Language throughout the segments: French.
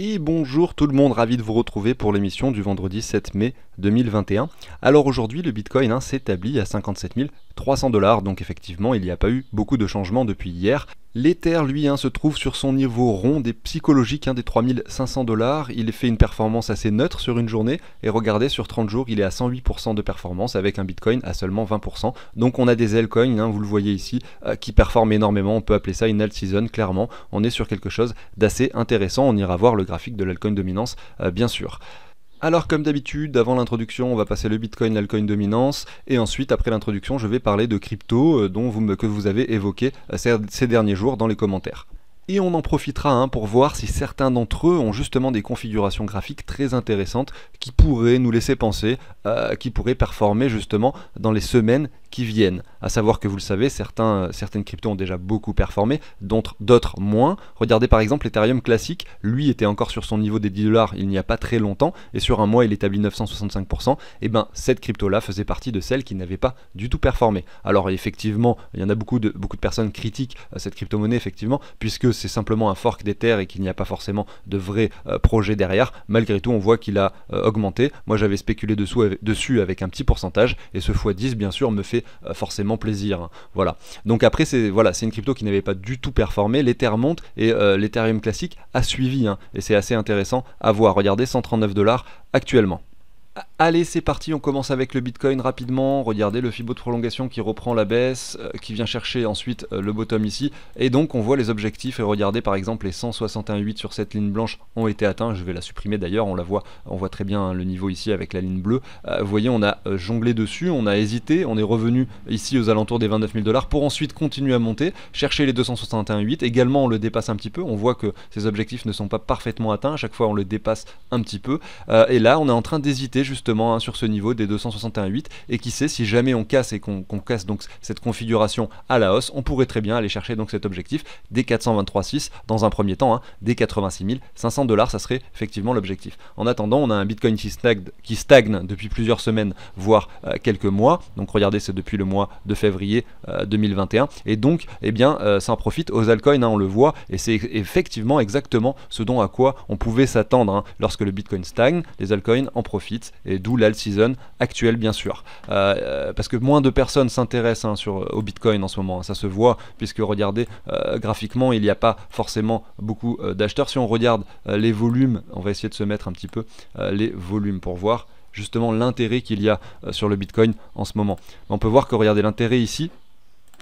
et bonjour tout le monde, ravi de vous retrouver pour l'émission du vendredi 7 mai 2021. Alors aujourd'hui, le Bitcoin hein, s'établit à 57 300 dollars, donc effectivement, il n'y a pas eu beaucoup de changements depuis hier. L'Ether, lui, hein, se trouve sur son niveau rond des psychologiques hein, des 3500 dollars. Il fait une performance assez neutre sur une journée. Et regardez, sur 30 jours, il est à 108% de performance avec un Bitcoin à seulement 20%. Donc on a des altcoins, hein, vous le voyez ici, euh, qui performent énormément. On peut appeler ça une alt season, clairement. On est sur quelque chose d'assez intéressant. On ira voir le graphique de l'altcoin dominance, euh, bien sûr. Alors comme d'habitude, avant l'introduction, on va passer le Bitcoin, l'alcoin dominance, et ensuite, après l'introduction, je vais parler de crypto euh, dont que vous avez évoqué euh, ces derniers jours dans les commentaires et on en profitera hein, pour voir si certains d'entre eux ont justement des configurations graphiques très intéressantes qui pourraient nous laisser penser, euh, qui pourraient performer justement dans les semaines qui viennent. A savoir que vous le savez, certains, euh, certaines cryptos ont déjà beaucoup performé, d'autres moins. Regardez par exemple l'Ethereum classique, lui était encore sur son niveau des 10 dollars il n'y a pas très longtemps, et sur un mois il établit 965%. Et eh ben cette crypto-là faisait partie de celles qui n'avaient pas du tout performé. Alors effectivement, il y en a beaucoup de, beaucoup de personnes critiquent euh, cette crypto-monnaie, effectivement, puisque c'est simplement un fork d'Ether et qu'il n'y a pas forcément de vrai euh, projet derrière, malgré tout on voit qu'il a euh, augmenté. Moi j'avais spéculé dessus avec un petit pourcentage et ce x10 bien sûr me fait euh, forcément plaisir. Voilà. Donc après c'est voilà, une crypto qui n'avait pas du tout performé, l'Ether monte et l'Ethereum classique a suivi hein. et c'est assez intéressant à voir. Regardez 139 dollars actuellement. Ah, Allez, c'est parti, on commence avec le Bitcoin rapidement. Regardez le Fibo de prolongation qui reprend la baisse, euh, qui vient chercher ensuite euh, le bottom ici. Et donc, on voit les objectifs. Et regardez, par exemple, les 161,8 sur cette ligne blanche ont été atteints. Je vais la supprimer d'ailleurs, on la voit, on voit très bien hein, le niveau ici avec la ligne bleue. Euh, vous voyez, on a jonglé dessus, on a hésité, on est revenu ici aux alentours des 29 000 dollars pour ensuite continuer à monter, chercher les 261,8. Également, on le dépasse un petit peu. On voit que ces objectifs ne sont pas parfaitement atteints. À chaque fois, on le dépasse un petit peu. et là, on est en train d'hésiter justement Hein, sur ce niveau des 261.8 et qui sait si jamais on casse et qu'on casse donc cette configuration à la hausse, on pourrait très bien aller chercher donc cet objectif des 423.6 dans un premier temps, hein, des 86 500 dollars, ça serait effectivement l'objectif. En attendant, on a un Bitcoin qui stagne, qui stagne depuis plusieurs semaines, voire euh, quelques mois. Donc regardez, c'est depuis le mois de février 2021 euh, et donc, eh bien, euh, ça en profite aux altcoins, hein, on le voit et c'est effectivement exactement ce dont à quoi on pouvait s'attendre lorsque le Bitcoin stagne, les altcoins en profitent et d'où l'alt season actuelle bien sûr. Euh, euh, parce que moins de personnes s'intéressent hein, sur, euh, au Bitcoin en ce moment, hein. ça se voit, puisque regardez, graphiquement, il n'y a pas forcément beaucoup d'acheteurs. Si on regarde les volumes, on va essayer de se mettre un petit peu les volumes pour voir justement l'intérêt qu'il y a sur le Bitcoin en ce moment. On peut voir que regardez l'intérêt ici,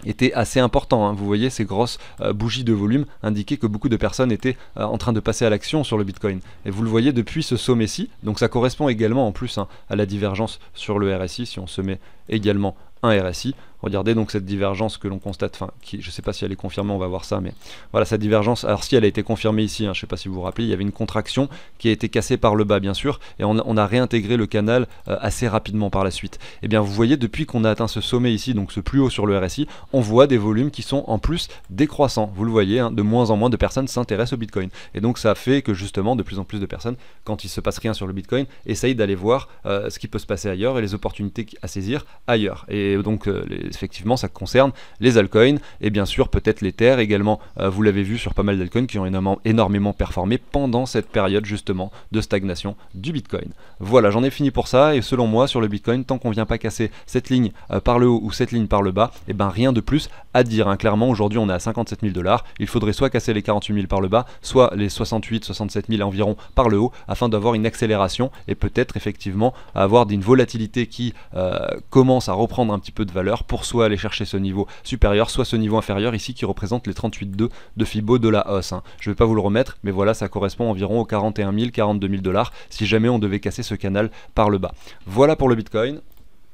était assez important. Hein. Vous voyez ces grosses euh, bougies de volume indiquaient que beaucoup de personnes étaient euh, en train de passer à l'action sur le Bitcoin. Et vous le voyez depuis ce sommet-ci, donc ça correspond également en plus hein, à la divergence sur le RSI, si on se met également un RSI, Regardez donc cette divergence que l'on constate, enfin, qui, je ne sais pas si elle est confirmée, on va voir ça, mais voilà cette divergence. Alors si elle a été confirmée ici, hein, je ne sais pas si vous vous rappelez, il y avait une contraction qui a été cassée par le bas, bien sûr, et on, a réintégré le canal euh, assez rapidement par la suite. Et eh bien vous voyez, depuis qu'on a atteint ce sommet ici, donc ce plus haut sur le RSI, on voit des volumes qui sont en plus décroissants. Vous le voyez, hein, de moins en moins de personnes s'intéressent au Bitcoin. Et donc ça fait que justement, de plus en plus de personnes, quand il ne se passe rien sur le Bitcoin, essayent d'aller voir euh, ce qui peut se passer ailleurs et les opportunités à saisir ailleurs. Et donc euh, les effectivement, ça concerne les altcoins et bien sûr peut-être les terres également. Euh, vous l'avez vu sur pas mal d'altcoins qui ont énormément, performé pendant cette période justement de stagnation du Bitcoin. Voilà, j'en ai fini pour ça et selon moi sur le Bitcoin, tant qu'on vient pas casser cette ligne euh, par le haut ou cette ligne par le bas, et eh ben rien de plus à dire. Hein. Clairement, aujourd'hui on est à 57 000 dollars, il faudrait soit casser les 48 000 par le bas, soit les 68 67 000 environ par le haut afin d'avoir une accélération et peut-être effectivement avoir d'une volatilité qui euh, commence à reprendre un petit peu de valeur pour soit aller chercher ce niveau supérieur, soit ce niveau inférieur ici qui représente les 38,2 de Fibo de la hausse. Hein. Je ne vais pas vous le remettre, mais voilà, ça correspond environ aux 41 000, 42 000 dollars si jamais on devait casser ce canal par le bas. Voilà pour le Bitcoin.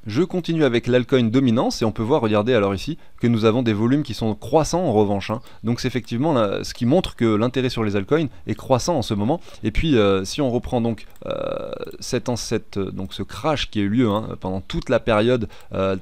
Je continue avec l'alcoin dominance et on peut voir, regardez alors ici, que nous avons des volumes qui sont croissants en revanche. Hein. Donc c'est effectivement ce qui montre que l'intérêt sur les altcoins est croissant en ce moment. Et puis euh, si on reprend donc, euh, cette, euh, donc ce crash qui a eu lieu hein, pendant toute la période,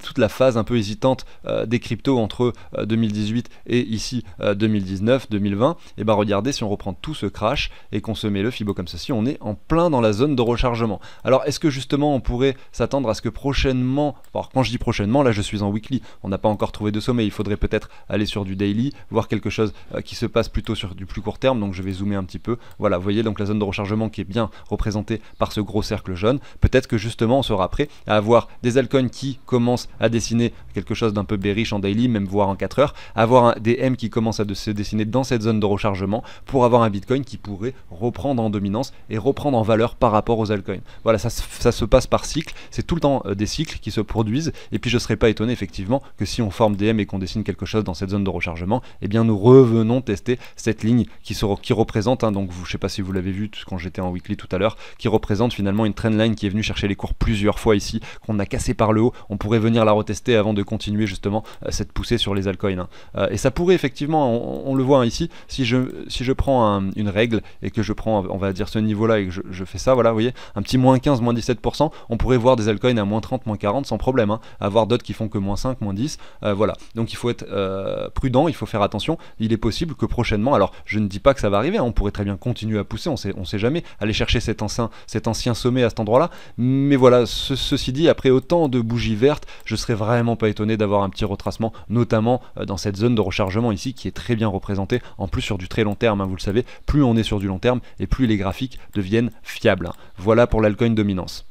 toute la phase un peu hésitante des cryptos entre 2018 et ici 2019, 2020, et ben regardez si on reprend tout ce crash et qu'on se met le fibo comme ceci, on est en plein dans la zone de rechargement. Alors est-ce que justement on pourrait s'attendre à ce que prochainement alors quand je dis prochainement, là je suis en weekly, on n'a pas encore trouvé de sommet, il faudrait peut-être aller sur du daily, voir quelque chose euh, qui se passe plutôt sur du plus court terme, donc je vais zoomer un petit peu. Voilà, vous voyez donc la zone de rechargement qui est bien représentée par ce gros cercle jaune. Peut-être que justement on sera prêt à avoir des altcoins qui commencent à dessiner quelque chose d'un peu bearish en daily, même voire en 4 heures, avoir des M qui commencent à se dessiner dans cette zone de rechargement pour avoir un Bitcoin qui pourrait reprendre en dominance et reprendre en valeur par rapport aux altcoins. Voilà, ça, se passe par cycle, c'est tout le temps euh, des cycles qui se produisent. Et puis je ne serais pas étonné effectivement que si on forme DM et qu'on dessine quelque chose dans cette zone de rechargement, et eh bien nous revenons tester cette ligne qui, qui représente, hein, donc je ne sais pas si vous l'avez vu quand j'étais en weekly tout à l'heure, qui représente finalement une trendline qui est venue chercher les cours plusieurs fois ici, qu'on a cassé par le haut. On pourrait venir la retester avant de continuer justement euh, cette poussée sur les altcoins. Hein. Euh, et ça pourrait effectivement, on, le voit hein, ici, si je, si je prends une règle et que je prends, on va dire ce niveau-là et que je, je fais ça, voilà, vous voyez, un petit moins 15, moins 17%, on pourrait voir des altcoins à moins 30, moins 40 sans problème, avoir hein. d'autres qui font que moins 5, moins 10, euh, voilà. Donc il faut être euh, prudent, il faut faire attention, il est possible que prochainement, alors je ne dis pas que ça va arriver, hein, on pourrait très bien continuer à pousser, on sait, on sait jamais, aller chercher cet ancien, cet ancien sommet à cet endroit-là, mais voilà, ceci dit, après autant de bougies vertes, je serais vraiment pas étonné d'avoir un petit retracement, notamment euh, dans cette zone de rechargement ici qui est très bien représentée, en plus sur du très long terme, hein, vous le savez, plus on est sur du long terme et plus les graphiques deviennent fiables. Voilà pour l'alcoin dominance.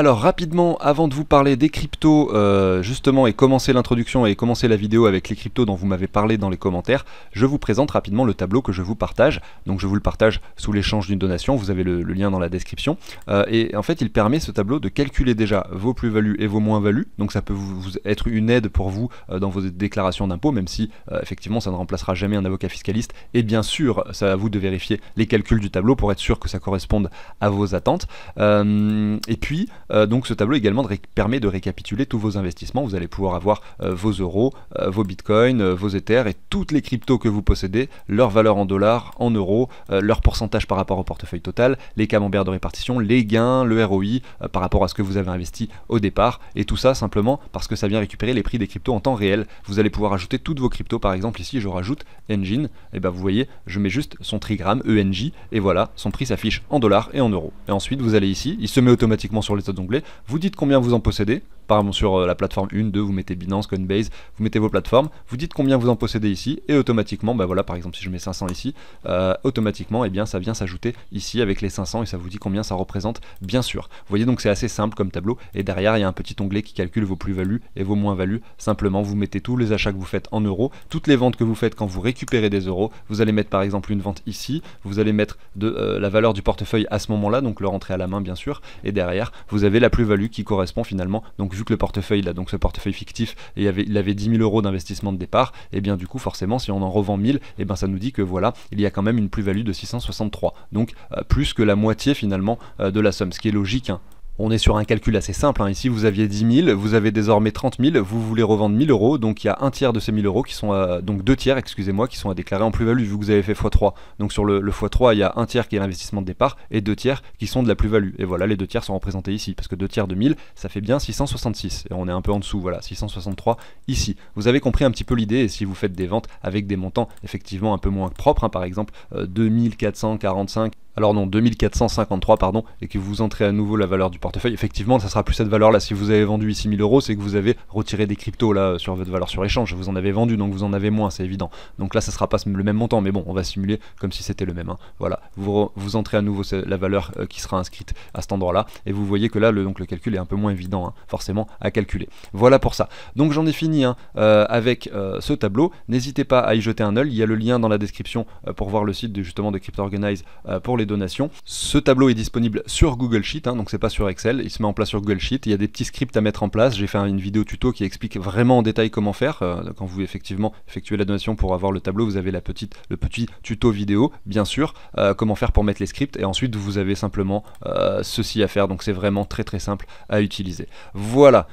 Alors rapidement, avant de vous parler des cryptos, euh, justement, et commencer l'introduction et commencer la vidéo avec les cryptos dont vous m'avez parlé dans les commentaires, je vous présente rapidement le tableau que je vous partage. Donc je vous le partage sous l'échange d'une donation, vous avez le, lien dans la description. Euh, et en fait, il permet ce tableau de calculer déjà vos plus-values et vos moins-values. Donc ça peut vous, être une aide pour vous euh, dans vos déclarations d'impôts, même si effectivement ça ne remplacera jamais un avocat fiscaliste. Et bien sûr, ça à vous de vérifier les calculs du tableau pour être sûr que ça corresponde à vos attentes. et puis, euh, donc ce tableau également permet de récapituler tous vos investissements. Vous allez pouvoir avoir euh, vos euros, euh, vos bitcoins, vos ethers et toutes les cryptos que vous possédez, leur valeur en dollars, en euros, leur pourcentage par rapport au portefeuille total, les camemberts de répartition, les gains, le ROI par rapport à ce que vous avez investi au départ. Et tout ça simplement parce que ça vient récupérer les prix des cryptos en temps réel. Vous allez pouvoir ajouter toutes vos cryptos. Par exemple ici je rajoute Engine. Et eh ben vous voyez je mets juste son trigramme ENJ et voilà son prix s'affiche en dollars et en euros. Et ensuite vous allez ici, il se met automatiquement sur les autres onglets, Vous dites combien vous en possédez. Par exemple, sur euh, la plateforme 1, 2, vous mettez Binance, Coinbase, vous mettez vos plateformes, vous dites combien vous en possédez ici, et automatiquement, ben voilà, par exemple, si je mets 500 ici, euh, automatiquement, et eh bien, ça vient s'ajouter ici avec les 500 et ça vous dit combien ça représente, bien sûr. Vous voyez donc, c'est assez simple comme tableau, et derrière, il y a un petit onglet qui calcule vos plus-values et vos moins-values. Simplement, vous mettez tous les achats que vous faites en euros, toutes les ventes que vous faites quand vous récupérez des euros. Vous allez mettre par exemple une vente ici, vous allez mettre de euh, la valeur du portefeuille à ce moment-là, donc le rentrer à la main, bien sûr, et derrière, vous allez avait la plus-value qui correspond finalement. Donc vu que le portefeuille, là, donc ce portefeuille fictif, il avait, il avait 10 000 euros d'investissement de départ, et eh bien du coup forcément si on en revend 1000, et eh bien ça nous dit que voilà, il y a quand même une plus-value de 663. Donc euh, plus que la moitié finalement euh, de la somme, ce qui est logique. Hein. On est sur un calcul assez simple. Hein. Ici, vous aviez 10 000, vous avez désormais 30 000, vous voulez revendre 1000 euros, donc il y a un tiers de ces 1000 euros qui sont à, euh, donc deux tiers, excusez-moi, qui sont à déclarer en plus-value vu que vous avez fait x3. Donc sur le, x3, il y a un tiers qui est l'investissement de départ et deux tiers qui sont de la plus-value. Et voilà, les deux tiers sont représentés ici parce que deux tiers de 000, ça fait bien 666. Et on est un peu en dessous, voilà, 663 ici. Vous avez compris un petit peu l'idée et si vous faites des ventes avec des montants effectivement un peu moins propres, hein, par exemple 2445 euh, alors non, 2453, pardon, et que vous entrez à nouveau la valeur du portefeuille, effectivement, ça sera plus cette valeur-là. Si vous avez vendu ici 1000 euros, c'est que vous avez retiré des cryptos là sur votre valeur sur échange, vous en avez vendu, donc vous en avez moins, c'est évident. Donc là, ça sera pas le même montant, mais bon, on va simuler comme si c'était le même. Hein. Voilà, vous, vous entrez à nouveau la valeur euh, qui sera inscrite à cet endroit-là, et vous voyez que là, le, donc, le calcul est un peu moins évident, hein, forcément, à calculer. Voilà pour ça. Donc j'en ai fini hein, euh, avec euh, ce tableau. N'hésitez pas à y jeter un œil, il y a le lien dans la description pour voir le site de, justement de CryptoOrganize pour les donation. Ce tableau est disponible sur Google Sheet, hein, donc c'est pas sur Excel, il se met en place sur Google Sheet, il y a des petits scripts à mettre en place, j'ai fait une vidéo tuto qui explique vraiment en détail comment faire, euh, quand vous effectivement effectuez la donation pour avoir le tableau, vous avez la petite, le petit tuto vidéo, bien sûr, euh, comment faire pour mettre les scripts, et ensuite vous avez simplement euh, ceci à faire, donc c'est vraiment très très simple à utiliser. Voilà,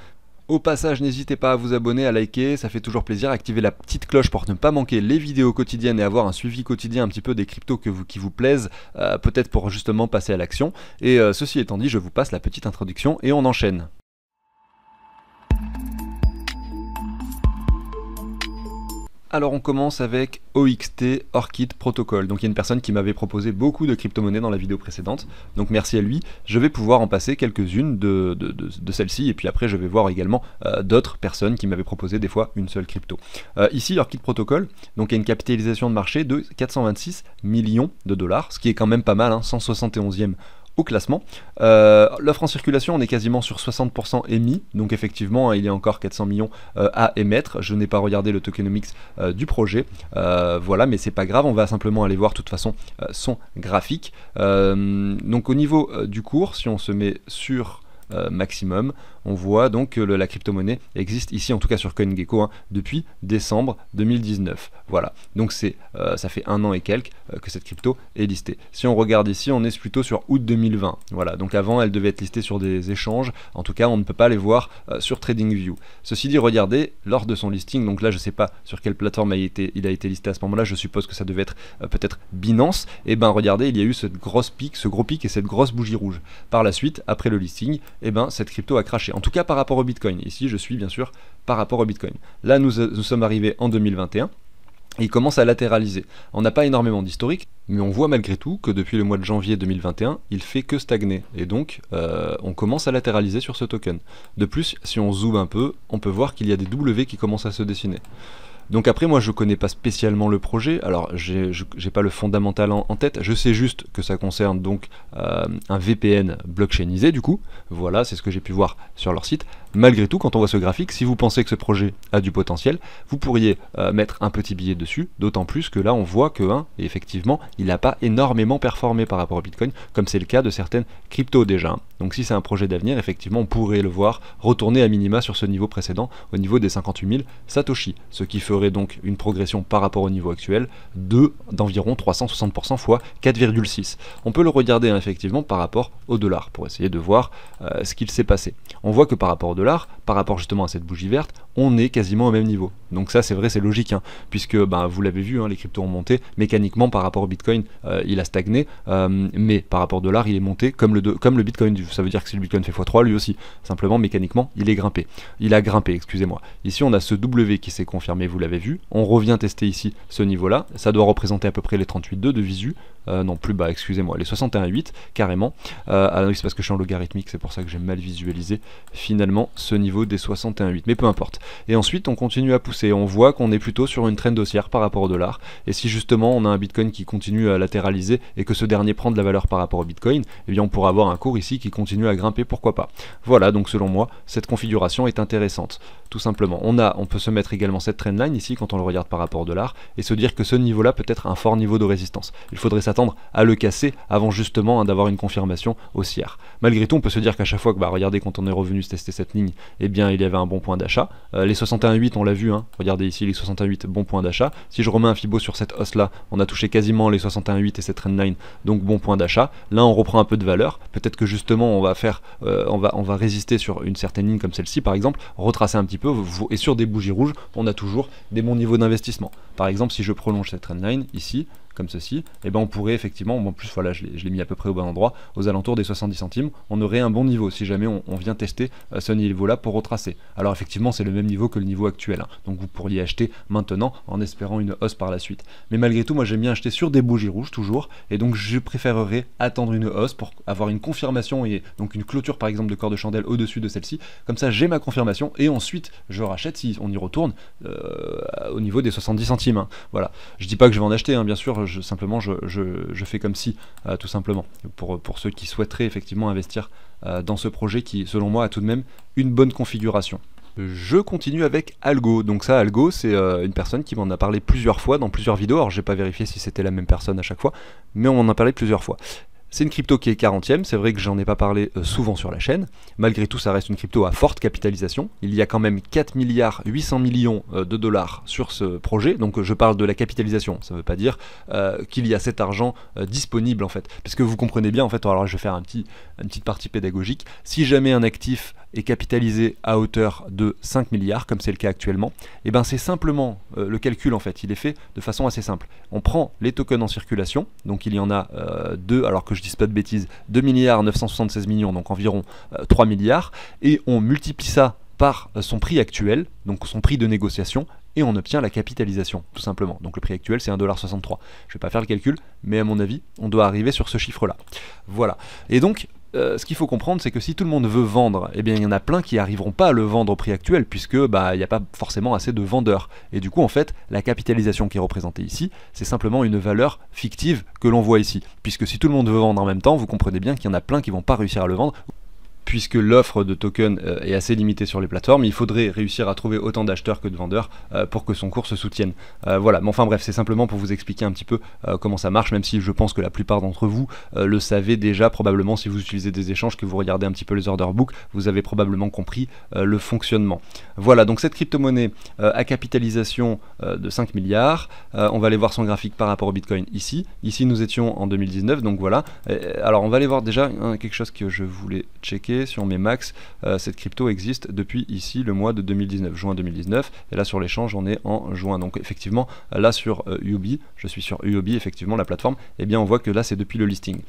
au passage, n'hésitez pas à vous abonner, à liker, ça fait toujours plaisir, activer la petite cloche pour ne pas manquer les vidéos quotidiennes et avoir un suivi quotidien un petit peu des cryptos que vous, qui vous plaisent, euh, peut-être pour justement passer à l'action. Et euh, ceci étant dit, je vous passe la petite introduction et on enchaîne. Alors on commence avec OXT Orchid Protocol. Donc il y a une personne qui m'avait proposé beaucoup de crypto-monnaies dans la vidéo précédente. Donc merci à lui. Je vais pouvoir en passer quelques-unes de, de, celles-ci. Et puis après je vais voir également euh, d'autres personnes qui m'avaient proposé des fois une seule crypto. Euh, ici Orchid Protocol, donc il y a une capitalisation de marché de 426 millions de dollars. Ce qui est quand même pas mal, 171e hein au classement. Euh, l'offre en circulation, on est quasiment sur 60% émis, donc effectivement, hein, il y a encore 400 millions euh, à émettre. Je n'ai pas regardé le tokenomics euh, du projet, voilà, mais c'est pas grave, on va simplement aller voir de toute façon son graphique. donc au niveau du cours, si on se met sur maximum, on voit donc que la crypto-monnaie existe ici, en tout cas sur CoinGecko, hein, depuis décembre 2019. Voilà, donc c'est, euh, ça fait un an et quelques euh, que cette crypto est listée. Si on regarde ici, on est plutôt sur août 2020. Voilà, donc avant, elle devait être listée sur des échanges. En tout cas, on ne peut pas les voir euh, sur TradingView. Ceci dit, regardez, lors de son listing, donc là, je ne sais pas sur quelle plateforme il a été listé à ce moment-là, je suppose que ça devait être peut-être Binance. Et eh ben regardez, il y a eu cette grosse pic, ce gros pic et cette grosse bougie rouge. Par la suite, après le listing, et eh ben cette crypto a craché en tout cas par rapport au Bitcoin. Ici, je suis bien sûr par rapport au Bitcoin. Là, nous, euh, nous sommes arrivés en 2021. il commence à latéraliser. On n'a pas énormément d'historique, mais on voit malgré tout que depuis le mois de janvier 2021, il fait que stagner. Et donc, euh, on commence à latéraliser sur ce token. De plus, si on zoome un peu, on peut voir qu'il y a des W qui commencent à se dessiner. Donc après, moi, je connais pas spécialement le projet. Alors, j'ai pas le fondamental en, tête. Je sais juste que ça concerne donc euh, un VPN blockchainisé, du coup. Voilà, c'est ce que j'ai pu voir sur leur site. Malgré tout, quand on voit ce graphique, si vous pensez que ce projet a du potentiel, vous pourriez euh, mettre un petit billet dessus, d'autant plus que là on voit que hein, effectivement, il n'a pas énormément performé par rapport au Bitcoin, comme c'est le cas de certaines cryptos déjà. Hein. Donc si c'est un projet d'avenir, effectivement, on pourrait le voir retourner à minima sur ce niveau précédent, au niveau des 58 000 Satoshi, ce qui ferait donc une progression par rapport au niveau actuel de d'environ 360% fois 4,6. On peut le regarder hein, effectivement par rapport au dollar, pour essayer de voir euh, ce qu'il s'est passé. On voit que par rapport au dollar, par rapport justement à cette bougie verte, on est quasiment au même niveau. Donc ça c'est vrai, c'est logique, hein, puisque bah, vous l'avez vu, hein, les cryptos ont monté mécaniquement par rapport au Bitcoin, euh, il a stagné, euh, mais par rapport au dollar, il est monté comme le, comme le Bitcoin. Ça veut dire que si le Bitcoin fait x3, lui aussi, simplement mécaniquement, il est grimpé. Il a grimpé, excusez-moi. Ici on a ce W qui s'est confirmé, vous l'avez vu. On revient tester ici ce niveau-là. Ça doit représenter à peu près les 38,2 de visu. Euh, non plus, bas, excusez-moi, les 61,8 carrément. Euh, ah non, c'est parce que je suis en logarithmique, c'est pour ça que j'ai mal visualisé finalement ce niveau des 61,8, mais peu importe. Et ensuite, on continue à pousser, on voit qu'on est plutôt sur une traîne dossière par rapport au dollar, et si justement on a un Bitcoin qui continue à latéraliser et que ce dernier prend de la valeur par rapport au Bitcoin, eh bien on pourra avoir un cours ici qui continue à grimper, pourquoi pas. Voilà, donc selon moi, cette configuration est intéressante, tout simplement. On, a, on peut se mettre également cette trendline ici quand on le regarde par rapport au dollar, et se dire que ce niveau-là peut être un fort niveau de résistance. Il faudrait ça attendre à le casser avant justement hein, d'avoir une confirmation haussière. Malgré tout, on peut se dire qu'à chaque fois que, bah, regardez, quand on est revenu tester cette ligne, eh bien, il y avait un bon point d'achat. Euh, les 61,8, on l'a vu, hein. regardez ici, les 61,8, bon point d'achat. Si je remets un Fibo sur cette hausse-là, on a touché quasiment les 61,8 et cette trendline, donc bon point d'achat. Là, on reprend un peu de valeur. Peut-être que justement, on va faire, euh, on, va, on va résister sur une certaine ligne comme celle-ci, par exemple, retracer un petit peu, et sur des bougies rouges, on a toujours des bons niveaux d'investissement. Par exemple, si je prolonge cette trendline ici, comme ceci, et eh ben on pourrait effectivement, en plus voilà, je l'ai mis à peu près au bon endroit, aux alentours des 70 centimes, on aurait un bon niveau si jamais on, vient tester euh, ce niveau-là pour retracer. Alors effectivement, c'est le même niveau que le niveau actuel, hein. donc vous pourriez acheter maintenant en espérant une hausse par la suite. Mais malgré tout, moi j'aime bien acheter sur des bougies rouges toujours, et donc je préférerais attendre une hausse pour avoir une confirmation et donc une clôture par exemple de corps de chandelle au-dessus de celle-ci. Comme ça, j'ai ma confirmation et ensuite je rachète si on y retourne euh, au niveau des 70 centimes. Hein. Voilà. Je dis pas que je vais en acheter, hein, bien sûr, je, simplement je, fais comme si, euh, tout simplement, pour, pour ceux qui souhaiteraient effectivement investir euh, dans ce projet qui, selon moi, a tout de même une bonne configuration. Je continue avec Algo. Donc ça, Algo, c'est euh, une personne qui m'en a parlé plusieurs fois dans plusieurs vidéos. Alors j'ai pas vérifié si c'était la même personne à chaque fois, mais on m'en a parlé plusieurs fois. C'est une crypto qui est 40e, c'est vrai que j'en ai pas parlé euh, souvent sur la chaîne. Malgré tout, ça reste une crypto à forte capitalisation. Il y a quand même 4 milliards 800 millions euh, de dollars sur ce projet. Donc euh, je parle de la capitalisation, ça ne veut pas dire qu'il y a cet argent disponible en fait. Parce que vous comprenez bien en fait, alors je vais faire une petite partie pédagogique. Si jamais un actif est capitalisé à hauteur de 5 milliards, comme c'est le cas actuellement, et eh ben c'est simplement le calcul en fait, il est fait de façon assez simple. On prend les tokens en circulation, donc il y en a deux. alors que je dis pas de bêtises, 2 milliards 976 millions, donc environ 3 euh, milliards, et on multiplie ça par euh, son prix actuel, donc son prix de négociation, et on obtient la capitalisation, tout simplement. Donc le prix actuel, c'est 1,63$. Je ne vais pas faire le calcul, mais à mon avis, on doit arriver sur ce chiffre-là. Voilà. Et donc, euh, ce qu'il faut comprendre, c'est que si tout le monde veut vendre, eh bien, il y en a plein qui n'arriveront pas à le vendre au prix actuel, puisque bah, il n'y a pas forcément assez de vendeurs. Et du coup, en fait, la capitalisation qui est représentée ici, c'est simplement une valeur fictive que l'on voit ici. Puisque si tout le monde veut vendre en même temps, vous comprenez bien qu'il y en a plein qui vont pas réussir à le vendre puisque l'offre de token euh, est assez limitée sur les plateformes, il faudrait réussir à trouver autant d'acheteurs que de vendeurs euh, pour que son cours se soutienne. Euh, voilà, mais enfin bref, c'est simplement pour vous expliquer un petit peu comment ça marche, même si je pense que la plupart d'entre vous le savez déjà probablement si vous utilisez des échanges, que vous regardez un petit peu les order book, vous avez probablement compris le fonctionnement. Voilà, donc cette crypto-monnaie à capitalisation de 5 milliards, on va aller voir son graphique par rapport au Bitcoin ici. Ici nous étions en 2019, donc voilà. alors on va aller voir déjà hein, quelque chose que je voulais checker sur mes max, euh, cette crypto existe depuis ici le mois de 2019, juin 2019. Et là sur l'échange, on est en juin. Donc effectivement, là sur euh, Ubi je suis sur Ubi effectivement la plateforme, et eh bien on voit que là c'est depuis le listing.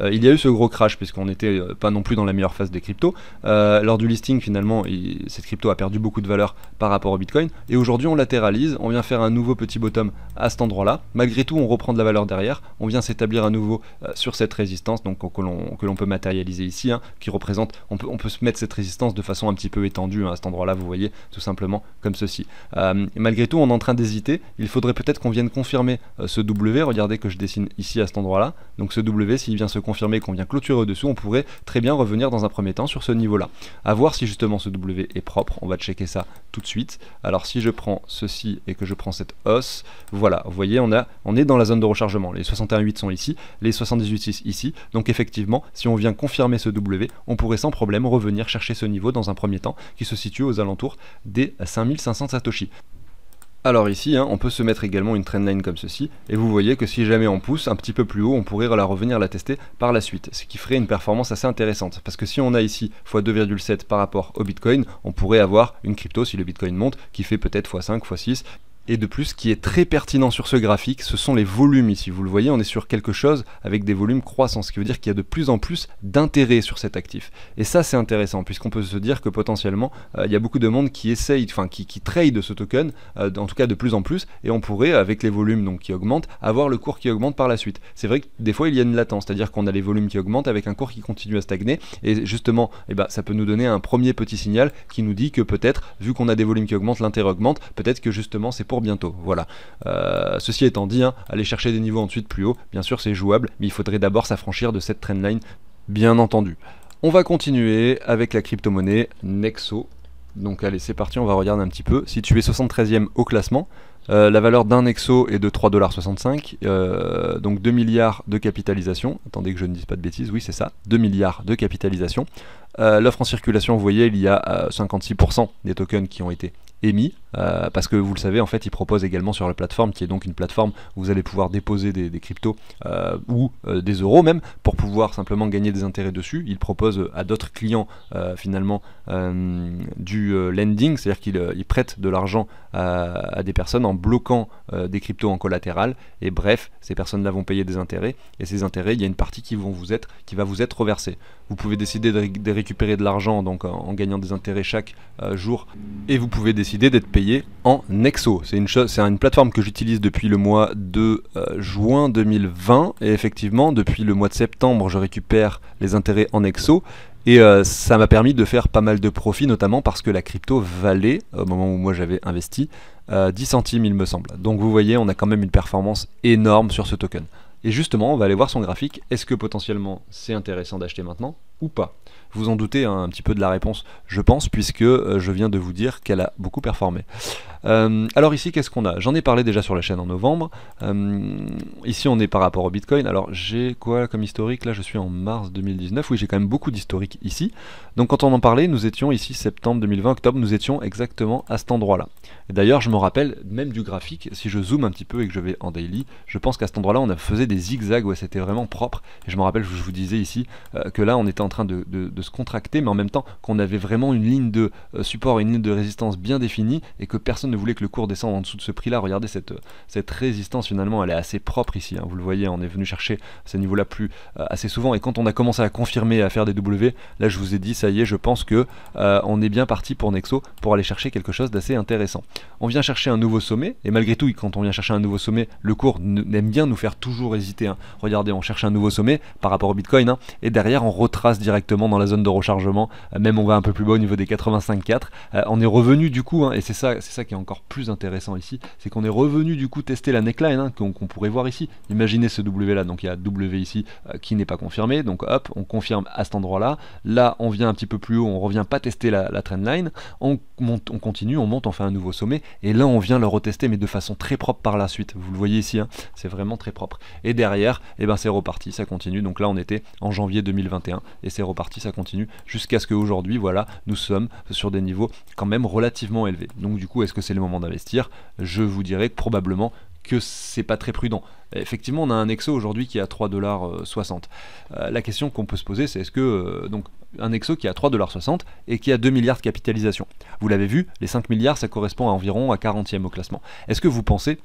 Euh, il y a eu ce gros crash puisqu'on n'était pas non plus dans la meilleure phase des cryptos. lors du listing, finalement, cette crypto a perdu beaucoup de valeur par rapport au Bitcoin. Et aujourd'hui, on latéralise, on vient faire un nouveau petit bottom à cet endroit-là. Malgré tout, on reprend de la valeur derrière. On vient s'établir à nouveau sur cette résistance donc, que l'on peut matérialiser ici, hein, qui représente on peut, se mettre cette résistance de façon un petit peu étendue hein, à cet endroit-là, vous voyez, tout simplement comme ceci. Euh, malgré tout, on est en train d'hésiter. Il faudrait peut-être qu'on vienne confirmer euh, ce W. Regardez que je dessine ici à cet endroit-là. Donc ce W, s'il vient se confirmer qu'on vient clôturer au-dessous, on pourrait très bien revenir dans un premier temps sur ce niveau-là. À voir si justement ce W est propre. On va checker ça tout de suite. Alors si je prends ceci et que je prends cette os, voilà, vous voyez, on, a, on est dans la zone de rechargement. Les 61.8 sont ici, les 78.6 ici. Donc effectivement, si on vient confirmer ce W, on pourrait sans problème revenir chercher ce niveau dans un premier temps qui se situe aux alentours des 5500 Satoshi. Alors ici, hein, on peut se mettre également une trendline comme ceci, et vous voyez que si jamais on pousse un petit peu plus haut, on pourrait la revenir la tester par la suite, ce qui ferait une performance assez intéressante, parce que si on a ici x2,7 par rapport au Bitcoin, on pourrait avoir une crypto, si le Bitcoin monte, qui fait peut-être x5, x6, et de plus, ce qui est très pertinent sur ce graphique, ce sont les volumes ici. Vous le voyez, on est sur quelque chose avec des volumes croissants, ce qui veut dire qu'il y a de plus en plus d'intérêt sur cet actif. Et ça, c'est intéressant, puisqu'on peut se dire que potentiellement, euh, il y a beaucoup de monde qui essaye, enfin qui, qui trade ce token, euh, en tout cas de plus en plus, et on pourrait, avec les volumes donc, qui augmentent, avoir le cours qui augmente par la suite. C'est vrai que des fois, il y a une latence, c'est-à-dire qu'on a les volumes qui augmentent avec un cours qui continue à stagner, et justement, eh ben, ça peut nous donner un premier petit signal qui nous dit que peut-être, vu qu'on a des volumes qui augmentent, l'intérêt augmente, peut-être que justement, c'est bientôt. Voilà. Euh, ceci étant dit, hein, aller chercher des niveaux ensuite plus haut, bien sûr c'est jouable, mais il faudrait d'abord s'affranchir de cette trendline, bien entendu. On va continuer avec la crypto-monnaie Nexo. Donc allez, c'est parti, on va regarder un petit peu. Situé 73e au classement, euh, la valeur d'un Nexo est de 3,65$, euh, donc 2 milliards de capitalisation. Attendez que je ne dise pas de bêtises, oui c'est ça, 2 milliards de capitalisation. Euh, l'offre en circulation, vous voyez, il y a 56% euh, des tokens qui ont été émis, euh, parce que vous le savez, en fait, ils proposent également sur la plateforme, qui est donc une plateforme où vous allez pouvoir déposer des, cryptos ou des euros même, pour pouvoir simplement gagner des intérêts dessus. Ils proposent à d'autres clients finalement du lending, c'est-à-dire qu'ils prêtent de l'argent à, des personnes en bloquant des cryptos en collatéral. Et bref, ces personnes-là vont payer des intérêts, et ces intérêts, il y a une partie qui, vont vous être, qui va vous être reversée. Vous pouvez décider de, récupérer de l'argent donc en gagnant des intérêts chaque euh, jour et vous pouvez décider d'être payé en Nexo. C'est une, une plateforme que j'utilise depuis le mois de euh, juin 2020 et effectivement depuis le mois de septembre je récupère les intérêts en EXO et euh, ça m'a permis de faire pas mal de profits, notamment parce que la crypto valait, au moment où moi j'avais investi, 10 centimes il me semble. Donc vous voyez, on a quand même une performance énorme sur ce token. Et justement, on va aller voir son graphique. Est-ce que potentiellement c'est intéressant d'acheter maintenant ou pas Vous en doutez hein, un petit peu de la réponse, je pense, puisque euh, je viens de vous dire qu'elle a beaucoup performé. Euh, alors ici, qu'est-ce qu'on a J'en ai parlé déjà sur la chaîne en novembre. Euh, ici, on est par rapport au Bitcoin. Alors j'ai quoi comme historique Là, je suis en mars 2019. Oui, j'ai quand même beaucoup d'historique ici. Donc quand on en parlait, nous étions ici septembre 2020, octobre, nous étions exactement à cet endroit-là. D'ailleurs, je me rappelle même du graphique, si je zoome un petit peu et que je vais en daily, je pense qu'à cet endroit-là, on faisait des zigzags, où c'était vraiment propre. Et je me rappelle, je vous disais ici, euh, que là, on était en train de, se contracter, mais en même temps qu'on avait vraiment une ligne de euh, support, une ligne de résistance bien définie, et que personne ne voulait que le cours descende en dessous de ce prix-là. Regardez cette, euh, résistance, finalement, elle est assez propre ici. Hein. Vous le voyez, on est venu chercher ce niveau là plus assez souvent. Et quand on a commencé à confirmer, à faire des W, là, je vous ai dit, ça y est, je pense que on est bien parti pour Nexo pour aller chercher quelque chose d'assez intéressant. On vient chercher un nouveau sommet, et malgré tout, quand on vient chercher un nouveau sommet, le cours aime bien nous faire toujours hésiter. Hein. Regardez, on cherche un nouveau sommet par rapport au Bitcoin, hein, et derrière, on retrace directement dans la zone de rechargement, euh, même on va un peu plus bas au niveau des 85,4. Euh, on est revenu du coup, hein, et c'est ça, c'est ça qui est encore plus intéressant ici, c'est qu'on est revenu du coup tester la neckline qu'on pourrait voir ici. Imaginez ce W là, donc il y a W ici euh, qui n'est pas confirmé, donc hop, on confirme à cet endroit là. Là, on vient un petit peu plus haut, on revient pas tester la, la trendline, on, monte, on continue, on monte, on fait un nouveau sommet, et là on vient le retester mais de façon très propre par la suite. Vous le voyez ici, hein, c'est vraiment très propre. Et derrière, et eh ben c'est reparti, ça continue. Donc là on était en janvier 2021 et c'est reparti, ça continue jusqu'à ce qu'aujourd'hui, voilà, nous sommes sur des niveaux quand même relativement élevés. Donc du coup, est-ce que c'est le moment d'investir Je vous dirais que probablement que c'est pas très prudent. Effectivement, on a un EXO aujourd'hui qui a à 3,60$. Euh, la question qu'on peut se poser, c'est est-ce que euh, donc un exo qui est à 3,60$ et qui a 2 milliards de capitalisation. Vous l'avez vu, les 5 milliards, ça correspond à environ à 40e au classement. Est-ce que vous pensez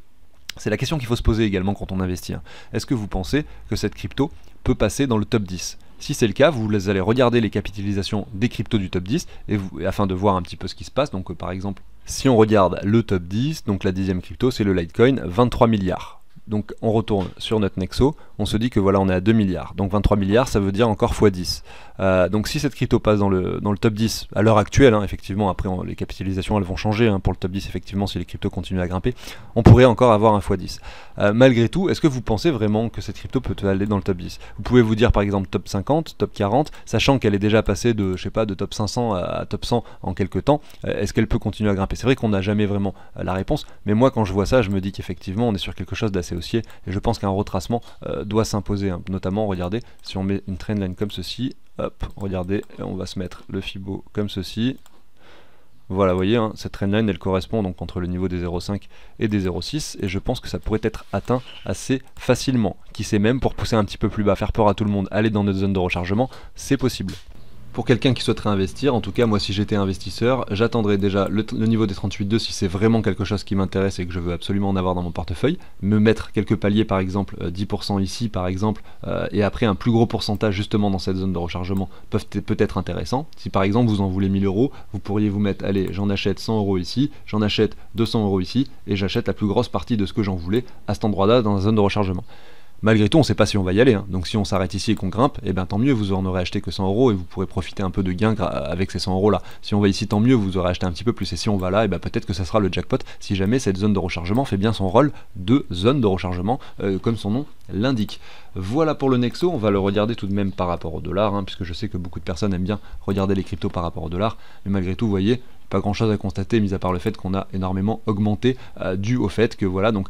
c'est la question qu'il faut se poser également quand on investit. Hein, est-ce que vous pensez que cette crypto peut passer dans le top 10 Si c'est le cas, vous allez regarder les capitalisations des cryptos du top 10 et vous, afin de voir un petit peu ce qui se passe. Donc euh, par exemple si on regarde le top 10, donc la dixième crypto, c'est le Litecoin, 23 milliards. Donc on retourne sur notre Nexo, on se dit que voilà, on est à 2 milliards. Donc 23 milliards, ça veut dire encore x 10. Euh, donc si cette crypto passe dans le, dans le top 10, à l'heure actuelle, hein, effectivement, après les capitalisations elles vont changer hein, pour le top 10, effectivement, si les cryptos continuent à grimper, on pourrait encore avoir un x 10. Euh, malgré tout, est-ce que vous pensez vraiment que cette crypto peut aller dans le top 10 Vous pouvez vous dire par exemple top 50, top 40, sachant qu'elle est déjà passée de, je sais pas, de top 500 à top 100 en quelques temps, euh, est-ce qu'elle peut continuer à grimper C'est vrai qu'on n'a jamais vraiment la réponse, mais moi quand je vois ça, je me dis qu'effectivement on est sur quelque chose d'assez haussier et je pense qu'un retracement doit s'imposer. Hein. Notamment, regardez, si on met une trend comme ceci, hop, regardez, on va se mettre le Fibo comme ceci. Voilà, vous voyez, hein, cette trendline, elle correspond donc entre le niveau des 0,5 et des 0,6, et je pense que ça pourrait être atteint assez facilement. Qui sait même, pour pousser un petit peu plus bas, faire peur à tout le monde, aller dans notre zone de rechargement, c'est possible pour quelqu'un qui souhaiterait investir, en tout cas moi si j'étais investisseur, j'attendrais déjà le, niveau des 38.2 si c'est vraiment quelque chose qui m'intéresse et que je veux absolument en avoir dans mon portefeuille, me mettre quelques paliers par exemple, 10% euh, ici par exemple, euh, et après un plus gros pourcentage justement dans cette zone de rechargement peuvent peut-être intéressant. Si par exemple vous en voulez 1000 euros, vous pourriez vous mettre, allez j'en achète 100 euros ici, j'en achète 200 euros ici, et j'achète la plus grosse partie de ce que j'en voulais à cet endroit-là dans la zone de rechargement. Malgré tout, on ne sait pas si on va y aller, hein. donc si on s'arrête ici et qu'on grimpe, eh ben, tant mieux, vous en aurez acheté que 100 euros et vous pourrez profiter un peu de gain avec ces 100 euros là. Si on va ici, tant mieux, vous aurez acheté un petit peu plus, et si on va là, eh ben, peut-être que ça sera le jackpot si jamais cette zone de rechargement fait bien son rôle de zone de rechargement, euh, comme son nom l'indique. Voilà pour le Nexo, on va le regarder tout de même par rapport au dollar, hein, puisque je sais que beaucoup de personnes aiment bien regarder les cryptos par rapport au dollar, mais malgré tout, vous voyez, pas grand chose à constater, mis à part le fait qu'on a énormément augmenté, euh, dû au fait que voilà, donc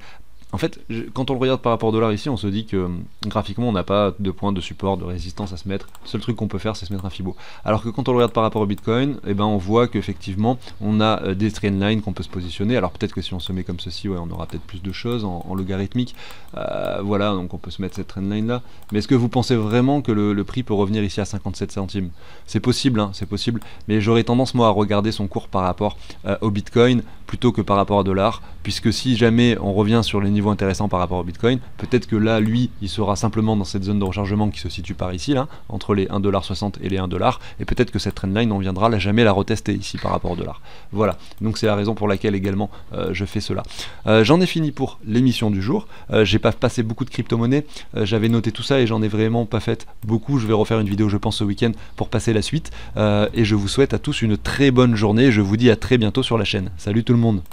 en fait, quand on le regarde par rapport au dollar ici, on se dit que euh, graphiquement, on n'a pas de point de support, de résistance à se mettre. Le seul truc qu'on peut faire, c'est se mettre un Fibo. Alors que quand on le regarde par rapport au Bitcoin, eh ben, on voit qu'effectivement, on a euh, des trend lines qu'on peut se positionner. Alors peut-être que si on se met comme ceci, ouais, on aura peut-être plus de choses en, logarithmique. Euh, voilà, donc on peut se mettre cette trend line là Mais est-ce que vous pensez vraiment que le, prix peut revenir ici à 57 centimes C'est possible, hein, c'est possible. Mais j'aurais tendance, moi, à regarder son cours par rapport au Bitcoin plutôt que par rapport au dollar. Puisque si jamais on revient sur les intéressant par rapport au Bitcoin. Peut-être que là, lui, il sera simplement dans cette zone de rechargement qui se situe par ici, là, entre les 1,60$ et les 1$, et peut-être que cette trendline, on viendra là, jamais la retester ici par rapport au dollar. Voilà, donc c'est la raison pour laquelle également euh, je fais cela. Euh, j'en ai fini pour l'émission du jour. Euh, j'ai pas passé beaucoup de crypto monnaie j'avais noté tout ça et j'en ai vraiment pas fait beaucoup. Je vais refaire une vidéo, je pense, ce week-end pour passer la suite. et je vous souhaite à tous une très bonne journée. Je vous dis à très bientôt sur la chaîne. Salut tout le monde